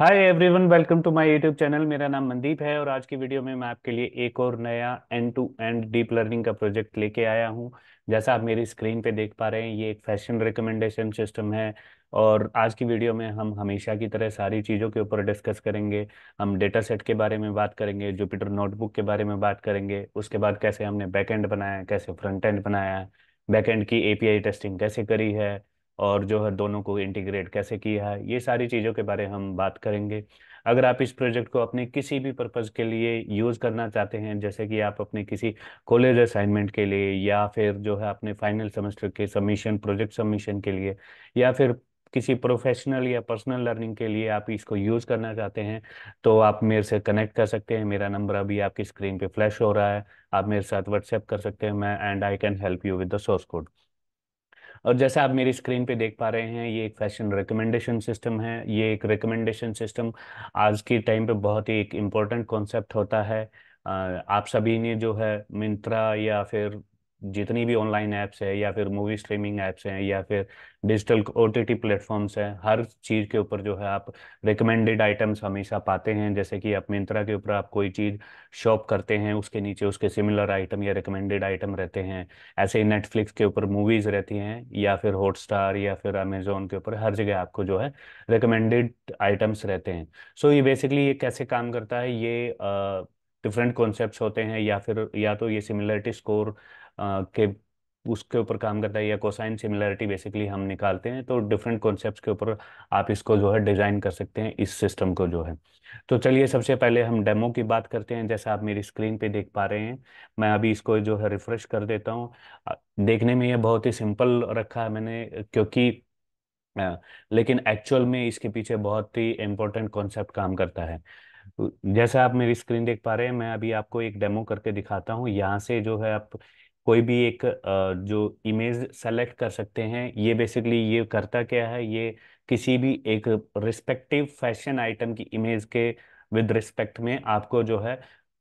Hi everyone welcome to my YouTube channel मेरा नाम मंदीप है और आज की वीडियो में मैं आपके लिए एक और नया end to end deep learning का प्रोजेक्ट लेके आया हूं जैसा आप मेरी स्क्रीन पे देख पा रहे हैं ये एक फैशन रिकमेंडेशन सिस्टम है और आज की वीडियो में हम हमेशा की तरह सारी चीज़ों के ऊपर डिस्कस करेंगे हम डेटा सेट के बारे में बात करेंगे जुपिटर नोटबुक के बारे में बात करेंगे उसके बाद कैसे हमने बैक एंड बनाया कैसे फ्रंट एंड बनाया बैक एंड की ए टेस्टिंग कैसे करी है और जो है दोनों को इंटीग्रेट कैसे किया है ये सारी चीज़ों के बारे में हम बात करेंगे अगर आप इस प्रोजेक्ट को अपने किसी भी पर्पज़ के लिए यूज़ करना चाहते हैं जैसे कि आप अपने किसी कॉलेज असाइनमेंट के लिए या फिर जो है अपने फाइनल सेमेस्टर के सबमिशन प्रोजेक्ट सबमिशन के लिए या फिर किसी प्रोफेशनल या पर्सनल लर्निंग के लिए आप इसको यूज़ करना चाहते हैं तो आप मेरे से कनेक्ट कर सकते हैं मेरा नंबर अभी आपकी स्क्रीन पे फ्लैश हो रहा है आप मेरे साथ व्हाट्सएप कर सकते हैं मैं and I can help you with the source code और जैसे आप मेरी स्क्रीन पे देख पा रहे हैं ये एक फैशन रिकमेंडेशन सिस्टम है ये एक रिकमेंडेशन सिस्टम आज के टाइम पे बहुत ही एक इम्पोर्टेंट कॉन्सेप्ट होता है आप सभी ने जो है मिंत्रा या फिर जितनी भी ऑनलाइन ऐप्स है या फिर मूवी स्ट्रीमिंग ऐप्स हैं या फिर digital O T T platforms हैं हर चीज़ के ऊपर जो है आप रिकमेंडेड आइटम्स हमेशा पाते हैं जैसे कि आप मिंत्रा के ऊपर आप कोई चीज़ शॉप करते हैं उसके नीचे उसके सिमिलर आइटम या रिकमेंडेड आइटम रहते हैं ऐसे ही नेटफ्लिक्स के ऊपर मूवीज़ रहती हैं या फिर हॉटस्टार या फिर अमेजोन के ऊपर हर जगह आपको जो है रिकमेंडेड आइटम्स रहते हैं सो so, ये बेसिकली ये कैसे काम करता है ये डिफरेंट uh, होते हैं या फिर या तो ये सिमिलरिटी स्कोर के उसके ऊपर काम करता है या कोसाइन सिमिलरिटी बेसिकली हम निकालते हैं तो डिफरेंट कॉन्सेप्ट्स के ऊपर आप इसको जो है डिज़ाइन कर सकते हैं इस सिस्टम को जो है तो चलिए सबसे पहले हम डेमो की बात करते हैं जैसा आप मेरी स्क्रीन पे देख पा रहे हैं मैं अभी इसको जो है रिफ्रेश कर देता हूँ देखने में यह बहुत ही सिंपल रखा है मैंने क्योंकि लेकिन एक्चुअल में इसके पीछे बहुत ही इम्पोर्टेंट कॉन्सेप्ट काम करता है जैसा आप मेरी स्क्रीन देख पा रहे हैं मैं अभी आपको एक डेमो करके दिखाता हूँ यहाँ से जो है आप कोई भी एक जो इमेज सेलेक्ट कर सकते हैं ये बेसिकली ये करता क्या है ये किसी भी एक रिस्पेक्टिव फैशन आइटम की इमेज के विद रिस्पेक्ट में आपको जो है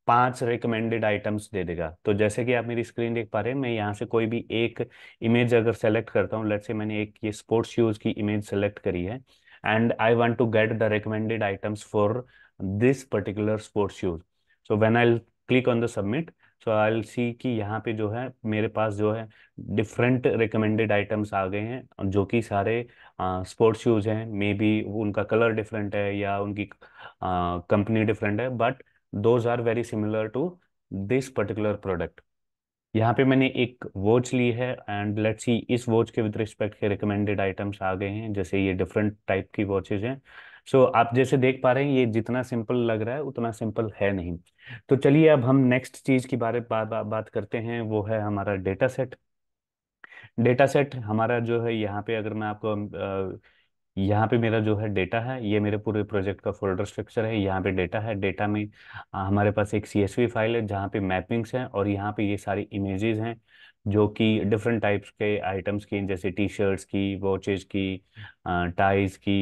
पांच रिकमेंडेड आइटम्स दे देगा तो जैसे कि आप मेरी स्क्रीन देख पा रहे हैं मैं यहाँ से कोई भी एक इमेज अगर सेलेक्ट करता हूँ लेट से मैंने एक ये स्पोर्ट्स शूज की इमेज सेलेक्ट करी है and I want to get the recommended items for this particular sports shoes so when I click on the submit so I will see कि यहाँ पे जो है मेरे पास जो है डिफरेंट रिकमेंडेड आइटम्स आ गए हैं जो कि सारे स्पोर्ट्स शूज़ हैं मे बी उनका कलर डिफरेंट है या उनकी कंपनी डिफरेंट है but those are very similar to this particular product यहाँ पे मैंने एक वॉच ली है एंड लेट्स सी इस वॉच के विद रिस्पेक्ट के रिकमेंडेड आइटम्स आ गए हैं जैसे ये डिफरेंट टाइप की वॉचेज हैं सो so, आप जैसे देख पा रहे हैं ये जितना सिंपल लग रहा है उतना सिंपल है नहीं तो चलिए अब हम नेक्स्ट चीज के बारे बा, बा, बात करते हैं वो है हमारा डेटा सेट डेटा सेट हमारा जो है यहाँ पे अगर मैं आपको यहाँ पे मेरा जो है डेटा है ये मेरे पूरे प्रोजेक्ट का फोल्डर स्ट्रक्चर है यहाँ पे डेटा है डेटा में हमारे पास एक सी फाइल है जहाँ पे मैपिंग्स हैं और यहाँ पे ये सारी इमेजेस हैं जो कि डिफरेंट टाइप्स के आइटम्स की जैसे टी शर्ट्स की वॉचेज की टाइज की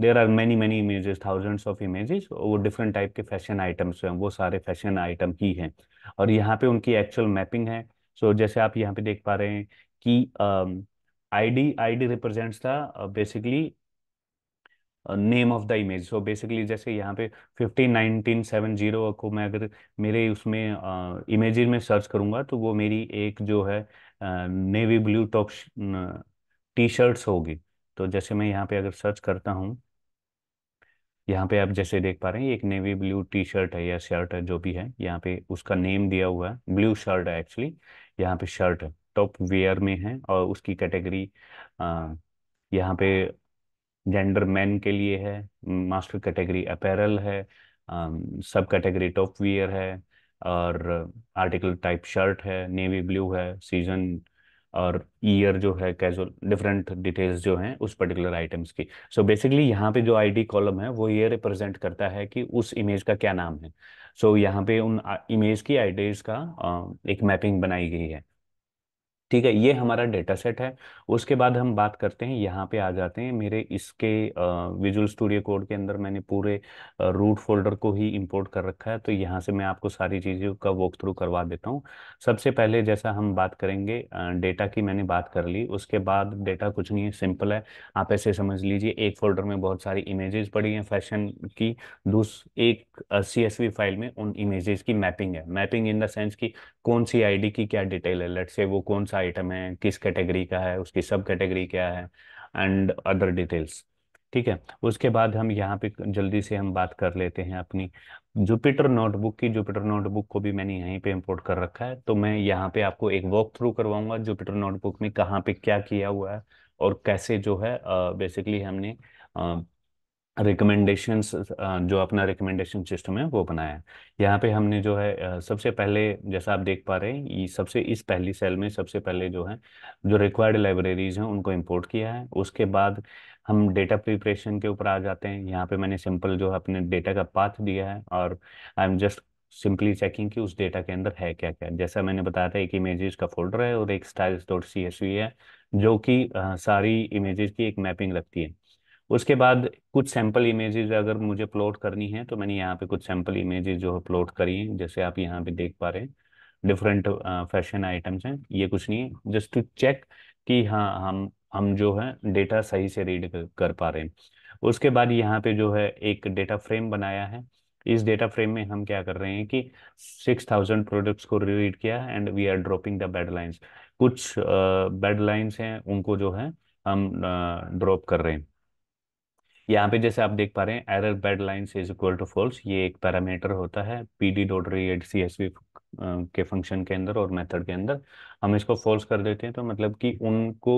there are many many images thousands of images वो डिफरेंट टाइप के फैशन आइटम्स हैं वो सारे फैशन आइटम ही हैं और यहाँ पे उनकी एक्चुअल मैपिंग है सो so, जैसे आप यहाँ पे देख पा रहे हैं कि I D I D represents था basically name of the image so basically जैसे यहाँ पे फिफ्टीन नाइनटीन सेवन जीरो को मैं अगर मेरे उसमें इमेज uh, में सर्च करूँगा तो वो मेरी एक जो है navy blue top T shirts होगी तो जैसे मैं यहाँ पे अगर सर्च करता हूँ यहाँ पे आप जैसे देख पा रहे हैं एक नेवी ब्लू टी शर्ट है या शर्ट है जो भी है यहाँ पे उसका नेम दिया हुआ है ब्लू शर्ट है एक्चुअली यहाँ पे शर्ट है टॉप वेयर में है और उसकी कैटेगरी यहाँ पे जेंडर मैन के लिए है मास्टर कैटेगरी अपेरल है सब कैटेगरी टॉप वेयर है और आर्टिकल टाइप शर्ट है नेवी ब्लू है सीजन और ईयर जो है कैजुअल डिफरेंट डिटेल्स जो हैं उस पर्टिकुलर आइटम्स की सो बेसिकली यहाँ पे जो आईडी कॉलम है वो ये रिप्रेजेंट करता है कि उस इमेज का क्या नाम है सो so, यहाँ पे उन इमेज की आईडीज का एक मैपिंग बनाई गई है ठीक है ये हमारा डेटा सेट है उसके बाद हम बात करते हैं यहाँ पे आ जाते हैं मेरे इसके विजुअल स्टूडियो कोड के अंदर मैंने पूरे रूट फोल्डर को ही इंपोर्ट कर रखा है तो यहाँ से मैं आपको सारी चीज़ों का वॉक थ्रू करवा देता हूँ सबसे पहले जैसा हम बात करेंगे डेटा की मैंने बात कर ली उसके बाद डेटा कुछ नहीं है सिंपल है आप ऐसे समझ लीजिए एक फोल्डर में बहुत सारी इमेजेस पड़ी हैं फैशन की दूस एक सी फाइल में उन इमेजेस की मैपिंग है मैपिंग इन द सेंस की कौन सी आई की क्या डिटेल है लट से वो कौन सा आइटम है किस कैटेगरी का है उसकी सब कैटेगरी क्या है एंड अदर डिटेल्स ठीक है उसके बाद हम यहाँ पे जल्दी से हम बात कर लेते हैं अपनी जुपिटर नोटबुक की जुपिटर नोटबुक को भी मैंने यहीं पे इंपोर्ट कर रखा है तो मैं यहाँ पे आपको एक वॉक थ्रू करवाऊंगा जुपिटर नोटबुक में कहाँ पे क्या किया हुआ है और कैसे जो है बेसिकली हमने रिकमेंडेशंस uh, जो अपना रिकमेंडेशन सिस्टम है वो बनाया है यहाँ पे हमने जो है सबसे पहले जैसा आप देख पा रहे हैं सबसे इस पहली सेल में सबसे पहले जो है जो रिक्वायर्ड लाइब्रेरीज हैं उनको इंपोर्ट किया है उसके बाद हम डेटा प्रिपरेशन के ऊपर आ जाते हैं यहाँ पे मैंने सिंपल जो है अपने डेटा का पाथ दिया है और I am just simply checking कि उस डेटा के अंदर है क्या क्या जैसा मैंने बताया था एक इमेजेस का फोल्डर है और एक styles dot C S V है जो कि सारी इमेजेस की एक मैपिंग रखती है उसके बाद कुछ सैंपल इमेजेस अगर मुझे प्लॉट करनी है तो मैंने यहाँ पे कुछ सैंपल इमेजेस जो है प्लॉट करी हैं जैसे आप यहाँ पे देख पा रहे हैं डिफरेंट फैशन आइटम्स हैं ये कुछ नहीं है जस्ट टू चेक कि हाँ हम हम जो है डेटा सही से रीड कर, कर पा रहे हैं उसके बाद यहाँ पे जो है एक डेटा फ्रेम बनाया है इस डेटा फ्रेम में हम क्या कर रहे हैं कि सिक्स थाउजेंड प्रोडक्ट्स को रीड किया and we are dropping the bad lines कुछ बेड uh, लाइन्स हैं उनको जो है हम ड्रॉप uh, कर रहे हैं यहाँ पे जैसे आप देख पा रहे हैं error bad lines is equal to false ये एक पैरामीटर होता है P D dot read C S V के फंक्शन के अंदर और मेथड के अंदर हम इसको फॉल्स कर देते हैं तो मतलब कि उनको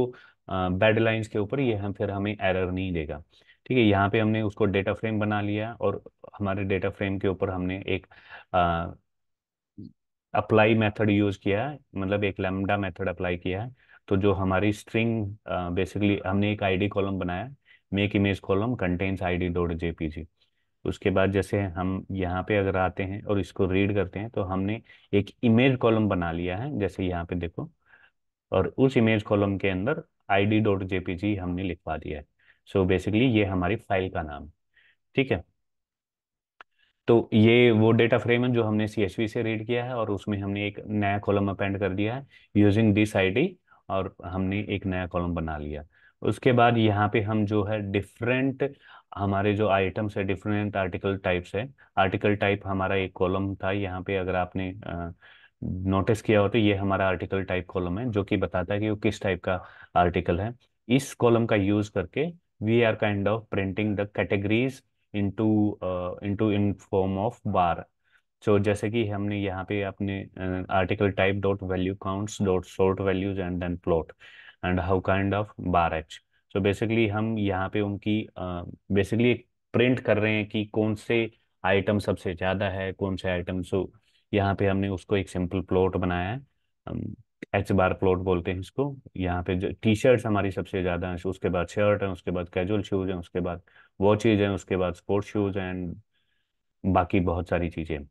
बेड लाइन्स के ऊपर ये हम फिर हमें एरर नहीं देगा ठीक है यहाँ पे हमने उसको डेटा फ्रेम बना लिया और हमारे डेटा फ्रेम के ऊपर हमने एक अप्लाई मेथड यूज किया है मतलब एक लेमडा मेथड अप्लाई किया है तो जो हमारी स्ट्रिंग बेसिकली हमने एक आईडी कॉलम बनाया make image column contains I D dot G उसके बाद जैसे हम यहाँ पे अगर आते हैं और इसको रीड करते हैं तो हमने एक इमेज कॉलम बना लिया है जैसे यहाँ पे देखो और उस इमेज कॉलम के अंदर आई डी डॉट जी हमने लिखवा दिया है सो so बेसिकली ये हमारी फाइल का नाम ठीक है तो ये वो डेटा फ्रेम है जो हमने सी से रीड किया है और उसमें हमने एक नया कॉलम अपेंड कर दिया है यूजिंग दिस डी और हमने एक नया कॉलम बना लिया उसके बाद यहाँ पे हम जो है डिफरेंट हमारे जो आइटम्स है डिफरेंट आर्टिकल टाइप्स है आर्टिकल टाइप हमारा एक कॉलम था यहाँ पे अगर आपने नोटिस किया हो तो ये हमारा आर्टिकल टाइप कॉलम है जो कि बताता है कि वो किस टाइप का आर्टिकल है इस कॉलम का यूज करके we are kind of printing the categories into into in form of bar so जैसे कि हमने यहाँ पे अपने article type dot value counts dot sort values and then plot and how kind of bar H so basically हम यहाँ पे उनकी बेसिकली uh, प्रिंट कर रहे हैं कि कौन से आइटम सबसे ज़्यादा है कौन से आइटम सो यहाँ पे हमने उसको एक सिंपल प्लॉट बनाया है एच बार प्लॉट बोलते हैं इसको यहाँ पे जो टी शर्ट्स हमारी सबसे ज़्यादा हैं उसके बाद शर्ट है उसके बाद कैजुअल शूज़ हैं उसके बाद वॉचेज हैं उसके बाद स्पोर्ट्स शूज़ हैं एंड बाकी बहुत सारी चीज़ें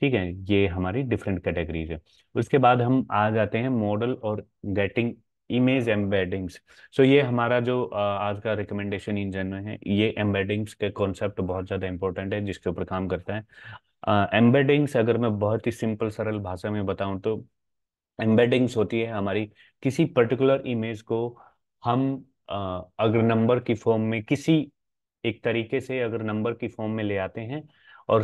ठीक है ये हमारी डिफरेंट कैटेगरीज है उसके बाद हम आ जाते हैं मॉडल और गेटिंग इमेज एम्बेडिंग्स सो ये हमारा जो आज का रिकमेंडेशन इंजन में है ये एम्बेडिंग्स के कॉन्सेप्ट बहुत ज़्यादा इंपॉर्टेंट है जिसके ऊपर काम करता है एम्बेडिंग्स अगर मैं बहुत ही सिंपल सरल भाषा में बताऊं तो एम्बेडिंग्स होती है हमारी किसी पर्टिकुलर इमेज को हम uh, अगर नंबर की फॉर्म में किसी एक तरीके से अगर नंबर की फॉर्म में ले आते हैं और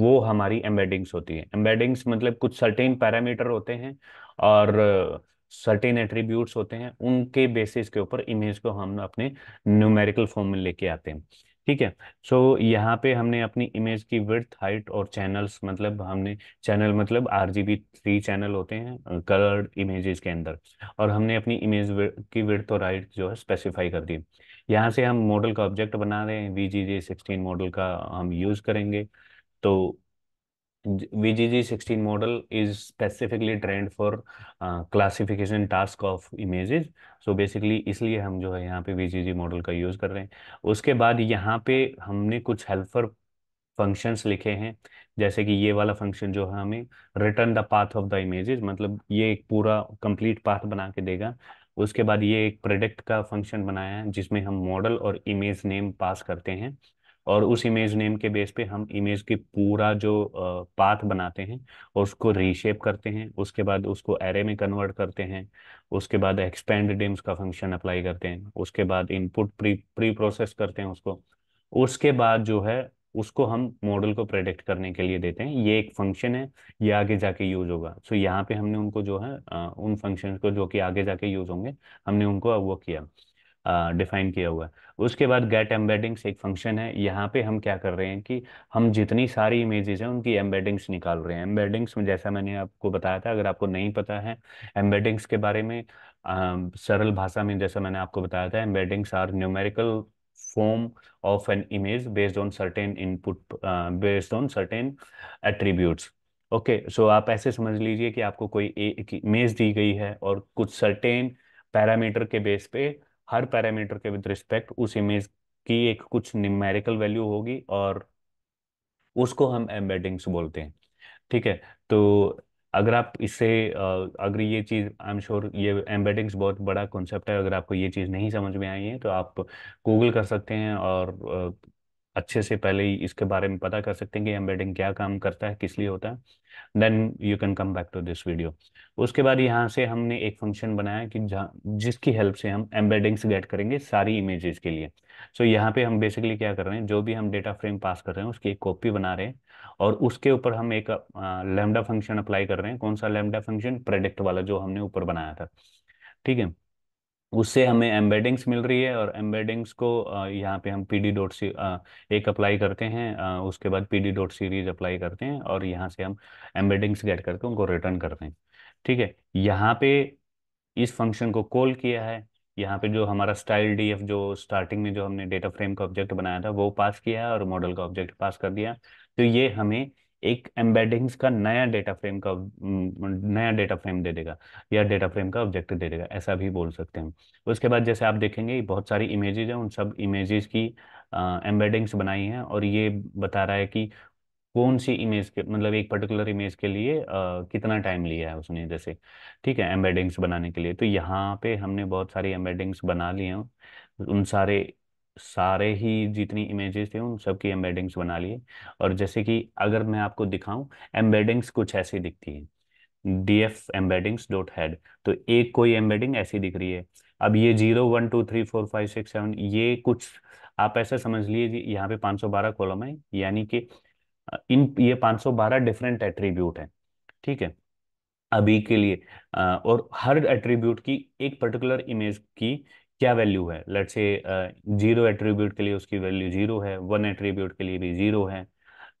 वो हमारी एम्बेडिंग्स होती है एम्बेडिंग्स मतलब कुछ सर्टेन पैरामीटर होते हैं और सर्टेन एट्रीब्यूट्स होते हैं उनके बेसिस के ऊपर इमेज को हम अपने न्यूमेरिकल फॉर्म में लेके आते हैं ठीक है सो so, यहाँ पे हमने अपनी इमेज की विर्थ हाइट और चैनल्स मतलब हमने चैनल मतलब बी थ्री चैनल होते हैं कलर्ड इमेजेस के अंदर और हमने अपनी इमेज की विर्थ और हाइट जो है स्पेसिफाई कर दी यहाँ से हम मॉडल का ऑब्जेक्ट बना रहे हैं V G G sixteen model का हम यूज़ करेंगे तो VGG 16 model is specifically trained for uh, classification task of images. So basically इसलिए हम जो है यहाँ पे VGG मॉडल का यूज़ कर रहे हैं उसके बाद यहाँ पे हमने कुछ हेल्पर फंक्शंस लिखे हैं जैसे कि ये वाला फंक्शन जो है हमें return the path of the images मतलब ये एक पूरा complete path बना के देगा उसके बाद ये एक प्रोडक्ट का फंक्शन बनाया है जिसमें हम मॉडल और इमेज नेम पास करते हैं और उस इमेज नेम के बेस पे हम इमेज के पूरा जो पाथ बनाते हैं और उसको रीशेप करते हैं उसके बाद उसको एरे में कन्वर्ट करते हैं उसके बाद एक्सपेंड डिम्स का फंक्शन अप्लाई करते हैं उसके बाद इनपुट प्री प्री प्रोसेस करते हैं उसको उसके बाद जो है उसको हम मॉडल को प्रेडिक्ट करने के लिए देते हैं ये एक फंक्शन है ये आगे जाके यूज होगा सो यहाँ पे हमने उनको जो है उन फंक्शन को जो कि आगे जाके यूज होंगे हमने उनको वो किया डिफाइन किया हुआ है उसके बाद गेट एम्बेडिंग्स एक फंक्शन है यहाँ पे हम क्या कर रहे हैं कि हम जितनी सारी इमेजेस हैं उनकी एम्बेडिंग्स निकाल रहे हैं एम्बेडिंग्स में जैसा मैंने आपको बताया था अगर आपको नहीं पता है एम्बेडिंग्स के बारे में सरल भाषा में जैसा मैंने आपको बताया था embeddings are numerical form of an image based on certain input based on certain attributes okay so आप ऐसे समझ लीजिए कि आपको कोई एक इमेज दी गई है और कुछ सर्टेन पैरामीटर के बेस पे हर पैरामीटर के विद रिस्पेक्ट उस इमेज की एक कुछ न्यूमेरिकल वैल्यू होगी और उसको हम एम्बेडिंग्स बोलते हैं ठीक है तो अगर आप इससे अगर ये चीज़ आई एम श्योर ये एम्बेडिंग्स बहुत बड़ा कॉन्सेप्ट है अगर आपको ये चीज़ नहीं समझ में आई है तो आप गूगल कर सकते हैं और अच्छे से पहले ही इसके बारे में पता कर सकते हैं कि एम्बेडिंग क्या काम करता है किस लिए होता है then you can come back to this video उसके बाद यहाँ से हमने एक फंक्शन बनाया कि जिसकी हेल्प से हम एम्बेडिंग्स गेट करेंगे सारी इमेजेस के लिए सो so, यहाँ पे हम बेसिकली क्या कर रहे हैं जो भी हम डेटा फ्रेम पास कर रहे हैं उसकी एक कॉपी बना रहे हैं और उसके ऊपर हम एक लेमडा फंक्शन अप्लाई कर रहे हैं कौन सा लेमडा फंक्शन प्रोडिक्ट वाला जो हमने ऊपर बनाया था ठीक है उससे हमें एम्बेडिंग्स मिल रही है और एम्बेडिंग्स को यहाँ पे हम पी डी डॉट सी एक अप्लाई करते हैं उसके बाद P D dot series apply करते हैं और यहाँ से हम एम्बेडिंग्स गेट करके उनको रिटर्न करते हैं ठीक है यहाँ पे इस फंक्शन को कॉल किया है यहाँ पे जो हमारा स्टाइल डी एफ जो स्टार्टिंग में जो हमने डेटा फ्रेम का ऑब्जेक्ट बनाया था वो पास किया है और मॉडल का ऑब्जेक्ट पास कर दिया तो ये हमें एक एम्बेडिंग्स का नया डेटा फ्रेम का नया डेटा फ्रेम दे देगा या डेटा फ्रेम का ऑब्जेक्ट दे देगा ऐसा भी बोल सकते हैं उसके बाद जैसे आप देखेंगे बहुत सारी इमेजेज हैं उन सब इमेजेस की एम्बेडिंग्स बनाई हैं और ये बता रहा है कि कौन सी इमेज के मतलब एक पर्टिकुलर इमेज के लिए आ, कितना टाइम लिया है उसने जैसे ठीक है एम्बेडिंग्स बनाने के लिए तो यहाँ पे हमने बहुत सारी एम्बेडिंग्स बना लिए हैं उन सारे सारे ही जितनी इमेजेस थे उन सबकी एम्बेडिंग्स बना लिए और जैसे कि अगर मैं आपको दिखाऊं एम्बेडिंग्स कुछ ऐसी दिखती है D F embeddings dot head तो एक कोई एम्बेडिंग ऐसी दिख रही है अब ये zero one two three four five six seven ये कुछ आप ऐसा समझ लीजिए यहाँ पे पाँच सौ बारह कॉलम है यानी कि इन ये पाँच सौ बारह डिफरेंट एट्रीब्यूट है ठीक है अभी के लिए और हर एट्रीब्यूट की एक पर्टिकुलर इमेज की क्या वैल्यू है लेट से जीरो एट्रीब्यूट के लिए उसकी वैल्यू जीरो है वन एट्रीब्यूट के लिए भी जीरो है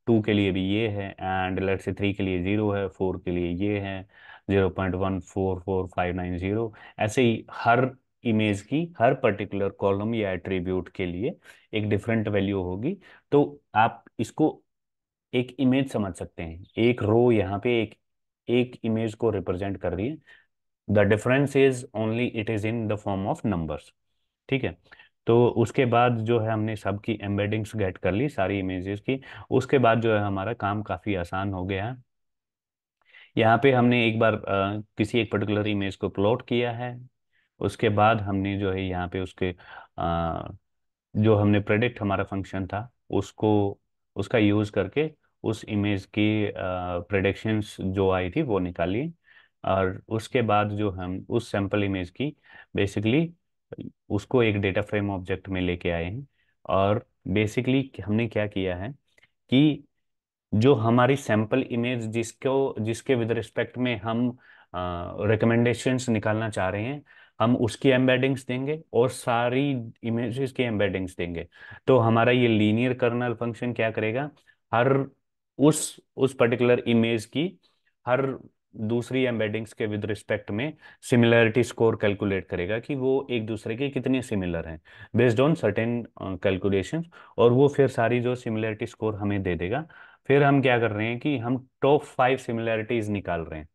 टू के लिए भी ये है एंड लेट से थ्री के लिए जीरो है फोर के लिए ये है zero point one four four five nine zero ऐसे ही हर इमेज की हर पर्टिकुलर कॉलम या एट्रीब्यूट के लिए एक डिफरेंट वैल्यू होगी तो आप इसको एक इमेज समझ सकते हैं एक रो यहाँ पे एक एक इमेज को रिप्रेजेंट कर रही है the difference is only it is in the form of numbers ठीक है तो उसके बाद जो है हमने सबकी एम्बेडिंग्स गेट कर ली सारी इमेजेस की उसके बाद जो है हमारा काम काफ़ी आसान हो गया है यहाँ पे हमने एक बार आ, किसी एक पर्टिकुलर इमेज को प्लॉट किया है उसके बाद हमने जो है यहाँ पे उसके आ, जो हमने प्रेडिक्ट हमारा फंक्शन था उसको उसका यूज़ करके उस इमेज की प्रेडिक्शंस जो आई थी वो निकाली और उसके बाद जो हम उस सैम्पल इमेज की बेसिकली उसको एक डेटा फ्रेम ऑब्जेक्ट में लेके आए हैं और बेसिकली हमने क्या किया है कि जो हमारी सैम्पल इमेज जिसको जिसके विद रिस्पेक्ट में हम रिकमेंडेशंस निकालना चाह रहे हैं हम उसकी एम्बेडिंग्स देंगे और सारी इमेजेस की एम्बेडिंग्स देंगे तो हमारा ये लीनियर कर्नल फंक्शन क्या करेगा हर उस उस पर्टिकुलर इमेज की हर दूसरी एम्बेडिंग्स के विद रिस्पेक्ट में सिमिलरिटी स्कोर कैलकुलेट करेगा कि वो एक दूसरे के कितने सिमिलर हैं बेस्ड ऑन सर्टेन कैलकुलेशंस और वो फिर सारी जो सिमिलरिटी स्कोर हमें दे देगा फिर हम क्या कर रहे हैं कि हम टॉप फाइव सिमिलरिटीज निकाल रहे हैं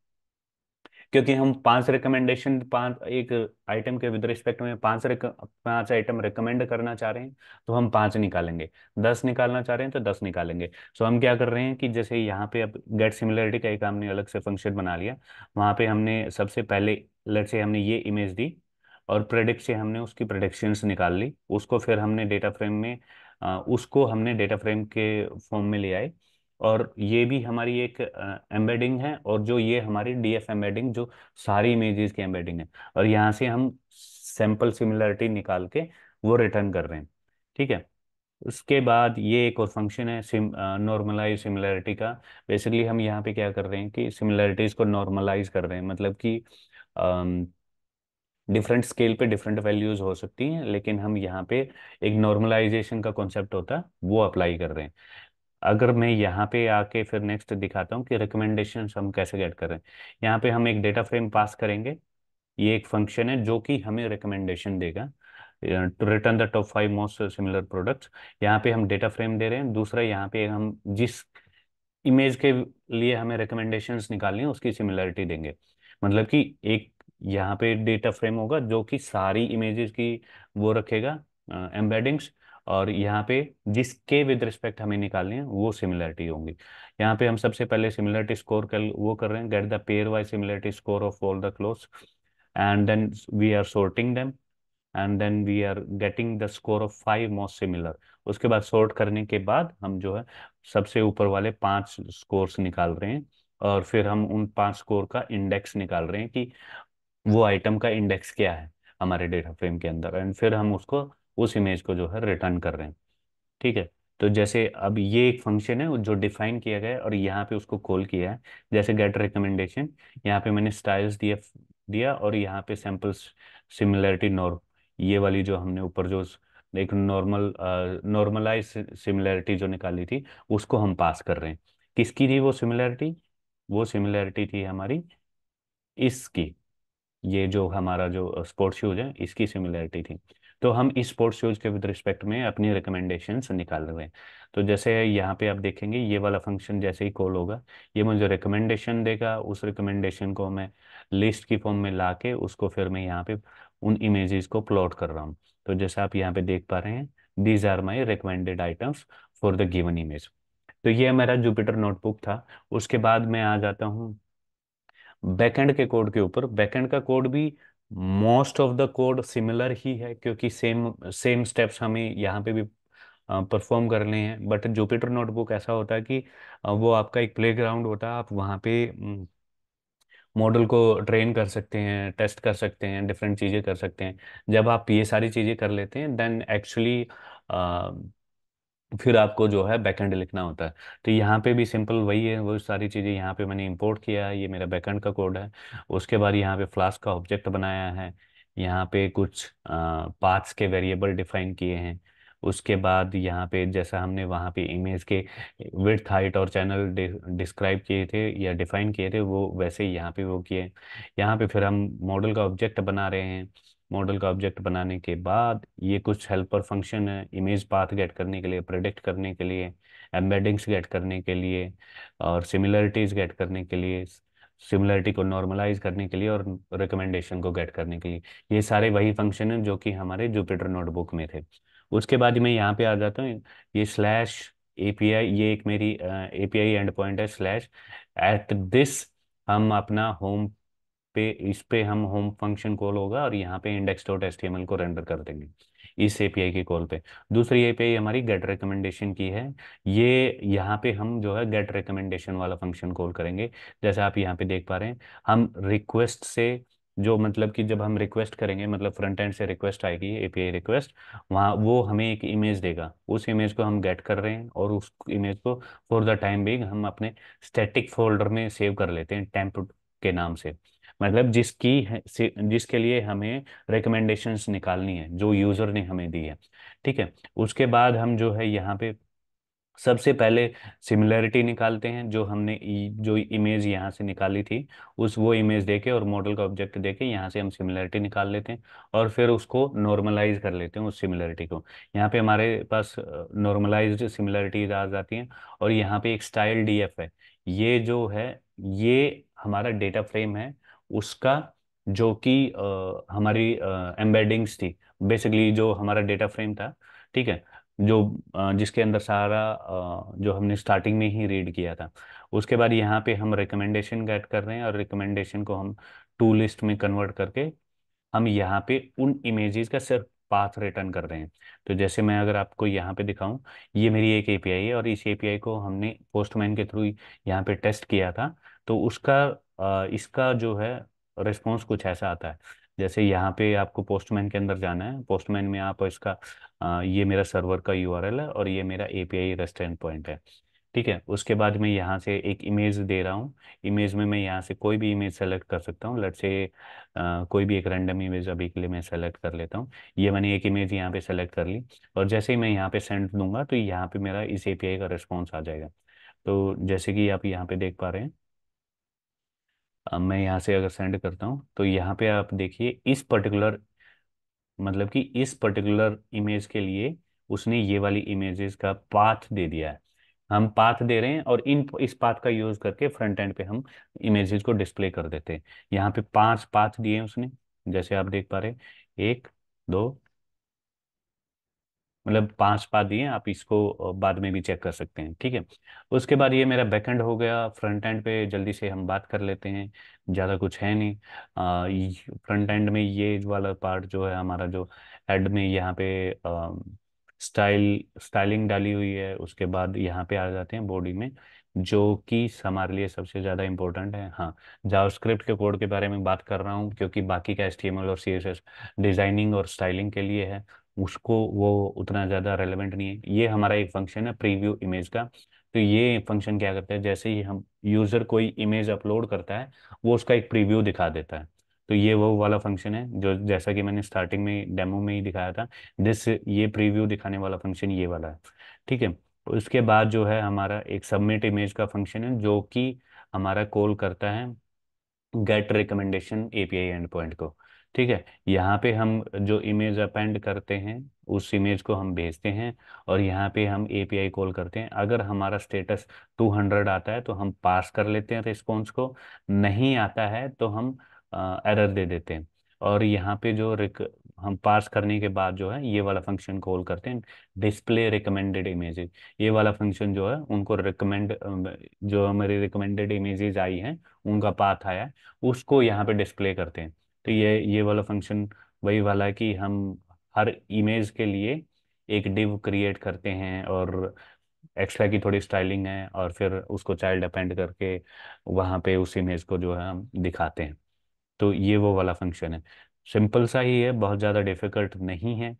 क्योंकि हम पांच रिकमेंडेशन पांच एक आइटम के विद रिस्पेक्ट में पांच रिक, पांच आइटम रिकमेंड करना चाह रहे हैं तो हम पांच निकालेंगे दस निकालना चाह रहे हैं तो दस निकालेंगे सो हम क्या कर रहे हैं कि जैसे यहाँ पे अब गेट सिमिलरिटी का एक हमने अलग से फंक्शन बना लिया वहाँ पे हमने सबसे पहले लट से हमने ये इमेज दी और प्रोडिक्ट से हमने उसकी प्रोडिक्शंस निकाल ली उसको फिर हमने डेटा फ्रेम में उसको हमने डेटा फ्रेम के फॉर्म में ले आए और ये भी हमारी एक एम्बेडिंग है और जो ये हमारी डीएफ एम्बेडिंग जो सारी इमेजेस की एम्बेडिंग है और यहाँ से हम सैम्पल सिमिलरिटी निकाल के वो रिटर्न कर रहे हैं ठीक है उसके बाद ये एक और फंक्शन है सिम नॉर्मलाइज सिमिलरिटी का बेसिकली हम यहाँ पे क्या कर रहे हैं कि सिमिलरिटीज को नॉर्मलाइज कर रहे हैं मतलब कि डिफरेंट स्केल पे डिफरेंट वैल्यूज हो सकती हैं लेकिन हम यहाँ पे एक नॉर्मलाइजेशन का कॉन्सेप्ट होता है वो अप्लाई कर रहे हैं अगर मैं यहाँ पे आके फिर नेक्स्ट दिखाता हूँ कि रिकमेंडेशन हम कैसे गेट कर रहे हैं यहाँ पे हम एक डेटा फ्रेम पास करेंगे ये एक फंक्शन है जो कि हमें रिकमेंडेशन देगा to return the top five most similar products यहाँ पे हम डेटा फ्रेम दे रहे हैं दूसरा यहाँ पे हम जिस इमेज के लिए हमें रिकमेंडेशन निकालनी है उसकी सिमिलरिटी देंगे मतलब कि एक यहाँ पे डेटा फ्रेम होगा जो कि सारी इमेजेस की वो रखेगा एम्बेडिंग्स uh, और यहाँ पे जिसके विद रिस्पेक्ट हमें निकालने हैं वो सिमिलरिटी होंगी यहाँ पे हम सबसे पहले सिमिलरिटी स्कोर कर वो कर रहे हैं get the pairwise similarity score of all the clothes and then we are sorting them and then we are getting the score of five most similar उसके बाद सॉर्ट करने के बाद हम जो है सबसे ऊपर वाले पांच scores निकाल रहे हैं और फिर हम उन पांच स्कोर का इंडेक्स निकाल रहे हैं कि वो आइटम का इंडेक्स क्या है हमारे डेटा फ्रेम के अंदर एंड फिर हम उसको उस इमेज को जो है रिटर्न कर रहे हैं ठीक है तो जैसे अब ये एक फंक्शन है जो डिफाइन किया गया है और यहाँ पे उसको कॉल किया है जैसे गेट रिकमेंडेशन यहाँ पे मैंने स्टाइल्स दिया दिया और यहाँ पे सैम्पल्स सिमिलरिटी नॉर्म ये वाली जो हमने ऊपर जो एक नॉर्मल नॉर्मलाइज सिमिलरिटी जो निकाली थी उसको हम पास कर रहे हैं किसकी थी वो सिमिलैरिटी वो सिमिलैरिटी थी हमारी इसकी ये जो हमारा जो स्पोर्ट्स शूज है इसकी सिमिलैरिटी थी तो हम इस स्पोर्ट्स शूज़ के विद रिस्पेक्ट में अपनी रिकमेंडेशन निकाल रहे हैं तो जैसे यहाँ पे आप देखेंगे ये वाला फंक्शन जैसे ही कॉल होगा ये मुझे रिकमेंडेशन देगा उस रिकमेंडेशन को मैं लिस्ट की फॉर्म में ला के उसको फिर मैं यहाँ पे उन इमेजेस को प्लॉट कर रहा हूँ तो जैसे आप यहाँ पे देख पा रहे हैं these are my recommended items for the given image तो ये मेरा जुपिटर नोटबुक था उसके बाद मैं आ जाता हूँ बैकेंड के कोड के ऊपर बैकेंड का कोड भी most of the code similar ही है क्योंकि सेम सेम स्टेप्स हमें यहाँ पे भी परफॉर्म करने हैं बट जुपिटर नोटबुक ऐसा होता है कि वो आपका एक प्ले ग्राउंड होता है आप वहाँ पे मॉडल को ट्रेन कर सकते हैं टेस्ट कर सकते हैं डिफरेंट चीज़ें कर सकते हैं जब आप ये सारी चीज़ें कर लेते हैं देन एक्चुअली फिर आपको जो है बैकएंड लिखना होता है तो यहाँ पे भी सिंपल वही है वो सारी चीज़ें यहाँ पे मैंने इंपोर्ट किया है ये मेरा बैकएंड का कोड है उसके बाद यहाँ पे फ्लास्क का ऑब्जेक्ट बनाया है यहाँ पे कुछ पाथ्स के वेरिएबल डिफाइन किए हैं उसके बाद यहाँ पे जैसा हमने वहाँ पे इमेज के विथ हाइट और चैनल डिस्क्राइब किए थे या डिफाइन किए थे वो वैसे ही यहाँ पे वो किए यहाँ पे फिर हम मॉडल का ऑब्जेक्ट बना रहे हैं मॉडल का ऑब्जेक्ट बनाने के बाद ये कुछ हेल्पर फंक्शन है इमेज पाथ गेट करने के लिए प्रेडिक्ट करने के लिए एम्बेडिंग्स गेट करने के लिए और सिमिलरिटीज गेट करने के लिए सिमिलरिटी को नॉर्मलाइज करने के लिए और रिकमेंडेशन को गेट करने के लिए ये सारे वही फंक्शन हैं जो कि हमारे जुपिटर नोटबुक में थे उसके बाद मैं यहाँ पे आ जाता हूँ ये स्लैश एपीआई ये एक मेरी एपीआई एंड पॉइंट है स्लैश एट दिस हम अपना होम पे इस पे हम होम फंक्शन कॉल होगा और यहाँ पे इंडेक्स डॉट एस को रेंडर कर देंगे इस एपीआई के कॉल पे दूसरी एपीआई हमारी गेट रिकमेंडेशन की है ये यहाँ पे हम जो है गेट रिकमेंडेशन वाला फंक्शन कॉल करेंगे जैसे आप यहाँ पे देख पा रहे हैं हम रिक्वेस्ट से जो मतलब कि जब हम रिक्वेस्ट करेंगे मतलब फ्रंट एंड से रिक्वेस्ट आएगी एपीआई रिक्वेस्ट वहाँ वो हमें एक इमेज देगा उस इमेज को हम गेट कर रहे हैं और उस इमेज को फॉर द टाइम बिंग हम अपने स्टैटिक फोल्डर में सेव कर लेते हैं टेम्प के नाम से मतलब जिसकी जिसके लिए हमें रिकमेंडेशंस निकालनी है जो यूज़र ने हमें दी है ठीक है उसके बाद हम जो है यहाँ पे सबसे पहले सिमिलरिटी निकालते हैं जो हमने जो इमेज यहाँ से निकाली थी उस वो इमेज देके और मॉडल का ऑब्जेक्ट देके यहाँ से हम सिमिलरिटी निकाल लेते हैं और फिर उसको नॉर्मलाइज कर लेते हैं उस सिमिलरिटी को यहाँ पे हमारे पास नॉर्मलाइज्ड सिमिलरिटीज आ जाती हैं और यहाँ पे एक स्टाइल डी है ये जो है ये हमारा डेटा फ्रेम है उसका जो कि हमारी एम्बेडिंग्स थी बेसिकली जो हमारा डेटा फ्रेम था ठीक है जो जिसके अंदर सारा जो हमने स्टार्टिंग में ही रीड किया था उसके बाद यहाँ पे हम रिकमेंडेशन गैट कर रहे हैं और रिकमेंडेशन को हम टू लिस्ट में कन्वर्ट करके हम यहाँ पे उन इमेजेस का सिर्फ पाथ रिटर्न कर रहे हैं तो जैसे मैं अगर आपको यहाँ पे दिखाऊं ये मेरी एक एपीआई है और इस एपीआई को हमने पोस्टमैन के थ्रू यहाँ पे टेस्ट किया था तो उसका इसका जो है रिस्पॉन्स कुछ ऐसा आता है जैसे यहाँ पे आपको पोस्टमैन के अंदर जाना है पोस्टमैन में आप इसका ये मेरा सर्वर का यूआरएल है और ये मेरा एपीआई आई पॉइंट है ठीक है उसके बाद मैं यहाँ से एक इमेज दे रहा हूँ इमेज में मैं यहाँ से कोई भी इमेज सेलेक्ट कर सकता हूँ लट से कोई भी एक रैंडम इमेज अभी के लिए मैं सेलेक्ट कर लेता हूँ ये मैंने एक इमेज यहाँ पे सेलेक्ट कर ली और जैसे ही मैं यहाँ पे सेंड दूंगा तो यहाँ पे मेरा इस एपीआई का रिस्पॉन्स आ जाएगा तो जैसे कि आप यहाँ पे देख पा रहे हैं अब मैं यहाँ से अगर सेंड करता हूँ तो यहाँ पे आप देखिए इस पर्टिकुलर मतलब कि इस पर्टिकुलर इमेज के लिए उसने ये वाली इमेजेस का पाथ दे दिया है हम पाथ दे रहे हैं और इन इस पाथ का यूज करके फ्रंट एंड पे हम इमेजेस को डिस्प्ले कर देते हैं यहाँ पे पांच पाथ दिए उसने जैसे आप देख पा रहे एक दो मतलब पांच पाथ दिए आप इसको बाद में भी चेक कर सकते हैं ठीक है उसके बाद ये मेरा बैकएंड हो गया फ्रंट एंड पे जल्दी से हम बात कर लेते हैं ज़्यादा कुछ है नहीं फ्रंट एंड में ये वाला पार्ट जो है हमारा जो एड में यहाँ पे आ, स्टाइल स्टाइलिंग डाली हुई है उसके बाद यहाँ पे आ जाते हैं बॉडी में जो कि हमारे लिए सबसे ज़्यादा इंपॉर्टेंट है हाँ जावास्क्रिप्ट के कोड के बारे में बात कर रहा हूँ क्योंकि बाकी का एस और सी डिज़ाइनिंग और स्टाइलिंग के लिए है उसको वो उतना ज़्यादा रेलिवेंट नहीं है ये हमारा एक फंक्शन है प्रीव्यू इमेज का तो ये फंक्शन क्या करता है जैसे ही हम यूज़र कोई इमेज अपलोड करता है वो उसका एक प्रीव्यू दिखा देता है तो ये वो वाला फंक्शन है जो जैसा कि मैंने स्टार्टिंग में डेमो में ही दिखाया था दिस ये प्रीव्यू दिखाने वाला फंक्शन ये वाला है ठीक है उसके बाद जो है हमारा एक सबमिट इमेज का फंक्शन है जो कि हमारा कॉल करता है get recommendation API endpoint को ठीक है यहाँ पे हम जो इमेज अपेंड करते हैं उस इमेज को हम भेजते हैं और यहाँ पे हम एपीआई कॉल करते हैं अगर हमारा स्टेटस 200 आता है तो हम पास कर लेते हैं रिस्पॉन्स को नहीं आता है तो हम एरर दे देते हैं और यहाँ पे जो रिक हम पार्स करने के बाद जो है ये वाला फंक्शन कॉल करते हैं डिस्प्ले रिकमेंडेड इमेजेस ये वाला फंक्शन जो है उनको रिकमेंड जो हमारी रिकमेंडेड इमेजेस आई हैं उनका पाथ आया है उसको यहाँ पे डिस्प्ले करते हैं तो ये ये वाला फंक्शन वही वाला है कि हम हर इमेज के लिए एक डिव क्रिएट करते हैं और एक्स्ट्रा की थोड़ी स्टाइलिंग है और फिर उसको चाइल्ड अपेंड करके वहाँ पे उस इमेज को जो है हम दिखाते हैं तो ये वो वाला फंक्शन है सिंपल सा ही है बहुत ज़्यादा डिफिकल्ट नहीं है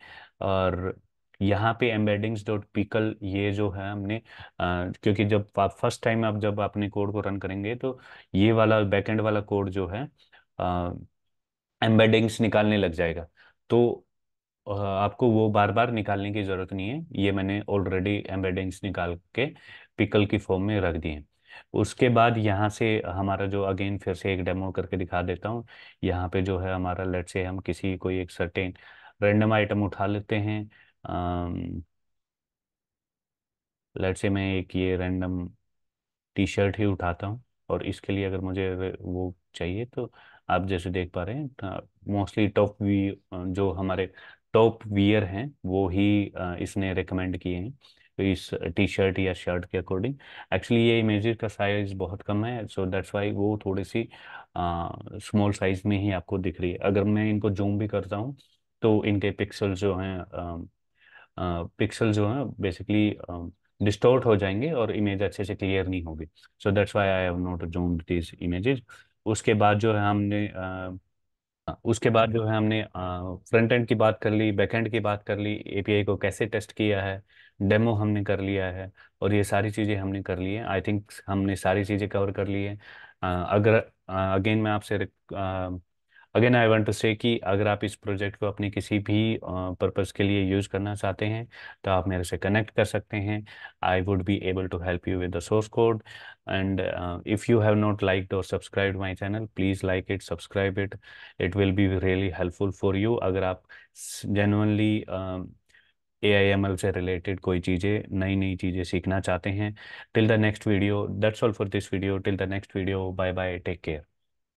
और यहाँ पे एम्बेडिंग्स डॉट पीकल ये जो है हमने आ, क्योंकि जब आप फर्स्ट टाइम आप जब अपने कोड को रन करेंगे तो ये वाला बैकएंड वाला कोड जो है एम्बेडिंग्स निकालने लग जाएगा तो आपको वो बार बार निकालने की ज़रूरत नहीं है ये मैंने ऑलरेडी एम्बेडिंग्स निकाल के पिकल की फॉर्म में रख दिए उसके बाद यहाँ से हमारा जो अगेन फिर से एक डेमो करके दिखा देता हूँ यहाँ पे जो है हमारा लेट से हम किसी कोई एक सर्टेन रैंडम आइटम उठा लेते हैं लेट से मैं एक ये रैंडम टी शर्ट ही उठाता हूँ और इसके लिए अगर मुझे वो चाहिए तो आप जैसे देख पा रहे हैं मोस्टली टॉप वी जो हमारे टॉप वियर हैं वो ही इसने रिकमेंड किए हैं इस टी शर्ट या शर्ट के अकॉर्डिंग एक्चुअली ये इमेजेस का साइज बहुत कम है सो दैट्स वाई वो थोड़ी सी स्मॉल साइज में ही आपको दिख रही है अगर मैं इनको जूम भी करता हूँ तो इनके पिक्सल जो हैं पिक्सल जो हैं बेसिकली डिस्टोर्ट हो जाएंगे और इमेज अच्छे से क्लियर नहीं होगी so that's why I have not zoom this images उसके बाद जो है हमने uh, उसके बाद जो है हमने फ्रंट एंड की बात कर ली बैक एंड की बात कर ली एपीआई को कैसे टेस्ट किया है डेमो हमने कर लिया है और ये सारी चीज़ें हमने कर ली है आई थिंक हमने सारी चीज़ें कवर कर ली है अगर अगेन मैं आपसे अगेन आई वांट टू से कि अगर आप इस प्रोजेक्ट को अपने किसी भी पर्पज़ के लिए यूज़ करना चाहते हैं तो आप मेरे से कनेक्ट कर सकते हैं I would be able to help you with the source code and if you have not like और subscribe my channel please like it subscribe it it will be really helpful for you अगर आप genuinely A I M L से related कोई चीज़ें नई नई चीज़ें सीखना चाहते हैं till the next video that's all for this video till the next video bye bye take care